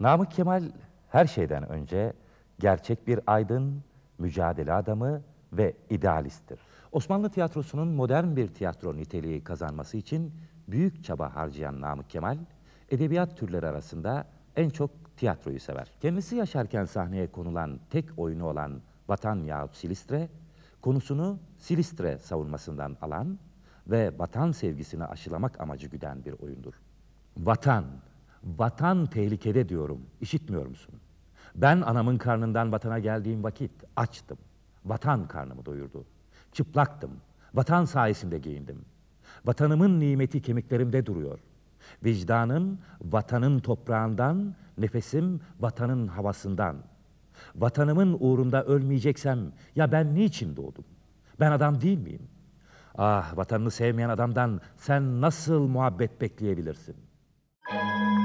Namık Kemal her şeyden önce gerçek bir aydın, mücadele adamı ve idealisttir. Osmanlı tiyatrosunun modern bir tiyatro niteliği kazanması için büyük çaba harcayan Namık Kemal, edebiyat türleri arasında en çok tiyatroyu sever. Kendisi yaşarken sahneye konulan tek oyunu olan Vatan yahut Silistre, konusunu Silistre savunmasından alan ve vatan sevgisini aşılamak amacı güden bir oyundur. Vatan vatan tehlikede diyorum. İşitmiyor musun? Ben anamın karnından vatana geldiğim vakit açtım. Vatan karnımı doyurdu. Çıplaktım. Vatan sayesinde giyindim. Vatanımın nimeti kemiklerimde duruyor. Vicdanım vatanın toprağından, nefesim vatanın havasından. Vatanımın uğrunda ölmeyeceksem ya ben niçin doğdum? Ben adam değil miyim? Ah vatanını sevmeyen adamdan sen nasıl muhabbet bekleyebilirsin? Müzik